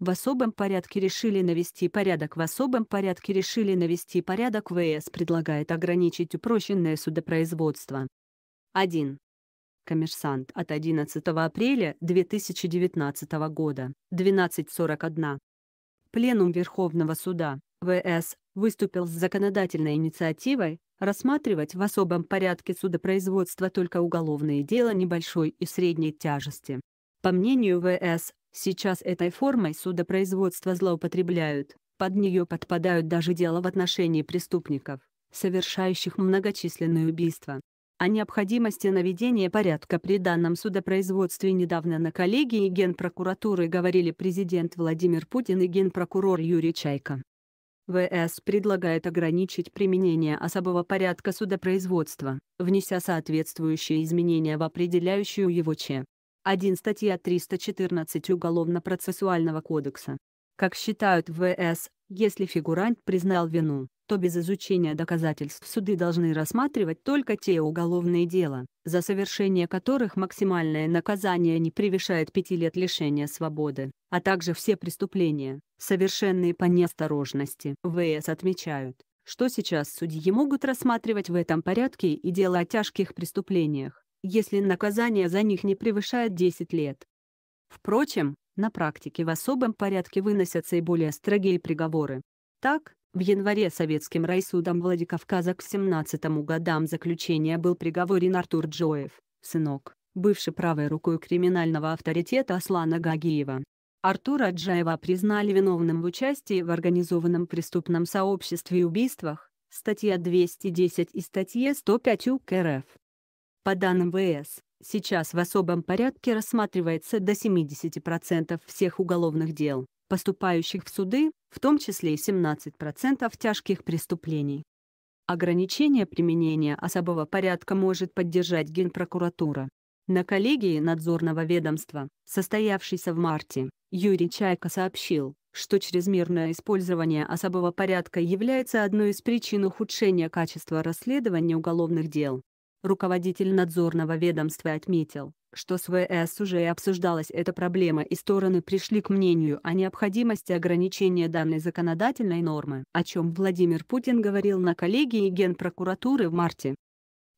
В особом порядке решили навести порядок. В особом порядке решили навести порядок. ВС предлагает ограничить упрощенное судопроизводство. 1. Коммерсант от 11 апреля 2019 года, 12.41. Пленум Верховного суда, ВС, выступил с законодательной инициативой рассматривать в особом порядке судопроизводства только уголовные дела небольшой и средней тяжести. По мнению ВС, Сейчас этой формой судопроизводства злоупотребляют, под нее подпадают даже дела в отношении преступников, совершающих многочисленные убийства. О необходимости наведения порядка при данном судопроизводстве недавно на коллегии Генпрокуратуры говорили президент Владимир Путин и генпрокурор Юрий Чайко. ВС предлагает ограничить применение особого порядка судопроизводства, внеся соответствующие изменения в определяющую его Ч. 1 статья 314 Уголовно-процессуального кодекса. Как считают ВС, если фигурант признал вину, то без изучения доказательств суды должны рассматривать только те уголовные дела, за совершение которых максимальное наказание не превышает пяти лет лишения свободы, а также все преступления, совершенные по неосторожности. ВС отмечают, что сейчас судьи могут рассматривать в этом порядке и дела о тяжких преступлениях, если наказание за них не превышает 10 лет. Впрочем, на практике в особом порядке выносятся и более строгие приговоры. Так, в январе советским райсудом Владикавказа к 17 годам заключения был приговорен Артур Джоев, сынок, бывший правой рукой криминального авторитета Аслана Гагиева. Артура Джаева признали виновным в участии в организованном преступном сообществе и убийствах, статья 210 и статья 105 УК РФ. По данным ВС, сейчас в особом порядке рассматривается до 70% всех уголовных дел, поступающих в суды, в том числе и 17% тяжких преступлений. Ограничение применения особого порядка может поддержать Генпрокуратура. На коллегии надзорного ведомства, состоявшейся в марте, Юрий Чайко сообщил, что чрезмерное использование особого порядка является одной из причин ухудшения качества расследования уголовных дел, Руководитель надзорного ведомства отметил, что с ВС уже обсуждалась эта проблема и стороны пришли к мнению о необходимости ограничения данной законодательной нормы, о чем Владимир Путин говорил на коллегии Генпрокуратуры в марте.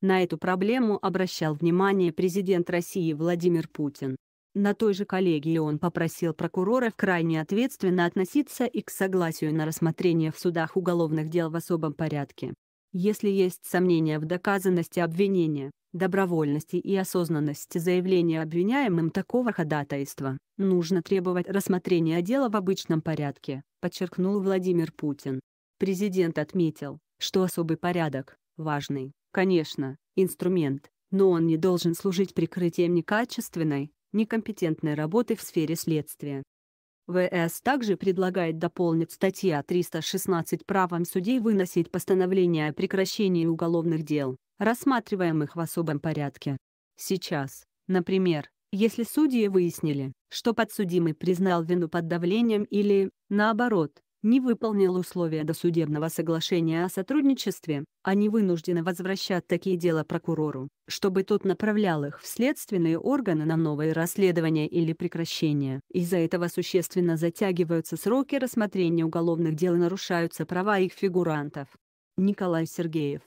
На эту проблему обращал внимание президент России Владимир Путин. На той же коллегии он попросил прокуроров крайне ответственно относиться и к согласию на рассмотрение в судах уголовных дел в особом порядке, если есть сомнения в доказанности обвинения, добровольности и осознанности заявления обвиняемым такого ходатайства, нужно требовать рассмотрения дела в обычном порядке, подчеркнул Владимир Путин. Президент отметил, что особый порядок – важный, конечно, инструмент, но он не должен служить прикрытием некачественной, некомпетентной работы в сфере следствия. ВС также предлагает дополнить статья 316 правом судей выносить постановление о прекращении уголовных дел, рассматриваемых в особом порядке. Сейчас, например, если судьи выяснили, что подсудимый признал вину под давлением или, наоборот, не выполнил условия досудебного соглашения о сотрудничестве, они а вынуждены возвращать такие дела прокурору, чтобы тот направлял их в следственные органы на новые расследования или прекращение. Из-за этого существенно затягиваются сроки рассмотрения уголовных дел и нарушаются права их фигурантов. Николай Сергеев